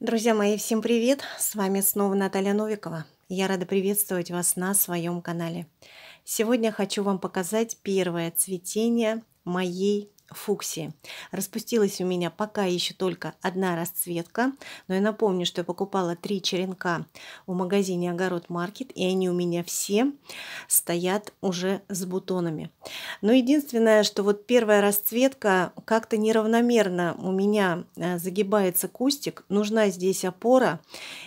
Друзья мои, всем привет! С вами снова Наталья Новикова. Я рада приветствовать вас на своем канале. Сегодня хочу вам показать первое цветение моей фуксии. Распустилась у меня пока еще только одна расцветка, но я напомню, что я покупала три черенка у магазине Огород Маркет, и они у меня все стоят уже с бутонами. Но единственное, что вот первая расцветка как-то неравномерно у меня э, загибается кустик, нужна здесь опора.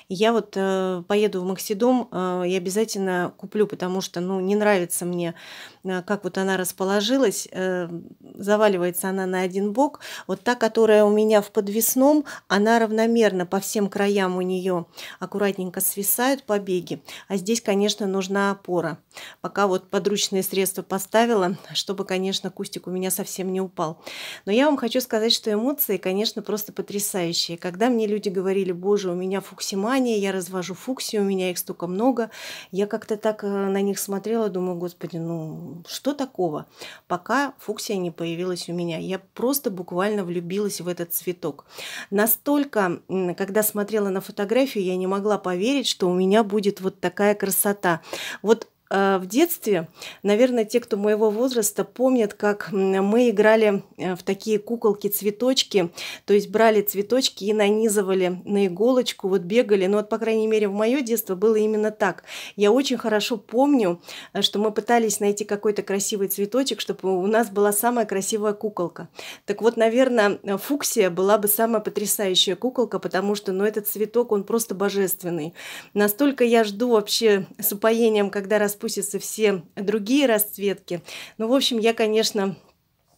Я вот э, поеду в Максидом э, и обязательно куплю, потому что ну, не нравится мне, э, как вот она расположилась, э, заваливается она на один бок. Вот та, которая у меня в подвесном, она равномерно по всем краям у нее аккуратненько свисают побеги. А здесь, конечно, нужна опора. Пока вот подручные средства поставила, чтобы, конечно, кустик у меня совсем не упал. Но я вам хочу сказать, что эмоции, конечно, просто потрясающие. Когда мне люди говорили, боже, у меня фуксимания, я развожу фуксию, у меня их столько много, я как-то так э, на них смотрела, думаю, господи, ну что такого? Пока фуксия не появилась появилась у меня. Я просто буквально влюбилась в этот цветок. Настолько, когда смотрела на фотографию, я не могла поверить, что у меня будет вот такая красота. Вот Э, в детстве, наверное, те, кто моего возраста, помнят, как мы играли э, в такие куколки-цветочки, то есть брали цветочки и нанизывали на иголочку, вот бегали. Но вот, по крайней мере, в мое детство было именно так. Я очень хорошо помню, э, что мы пытались найти какой-то красивый цветочек, чтобы у нас была самая красивая куколка. Так вот, наверное, фуксия была бы самая потрясающая куколка, потому что, ну, этот цветок, он просто божественный. Настолько я жду вообще с упоением, когда раз распустятся все другие расцветки. Ну, в общем, я, конечно,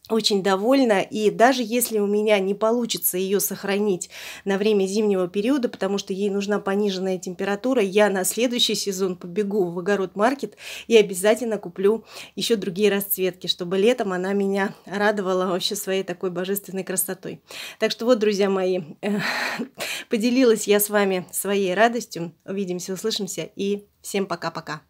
очень довольна, и даже если у меня не получится ее сохранить на время зимнего периода, потому что ей нужна пониженная температура, я на следующий сезон побегу в огород маркет и обязательно куплю еще другие расцветки, чтобы летом она меня радовала вообще своей такой божественной красотой. Так что вот, друзья мои, э, поделилась я с вами своей радостью. Увидимся, услышимся и всем пока-пока.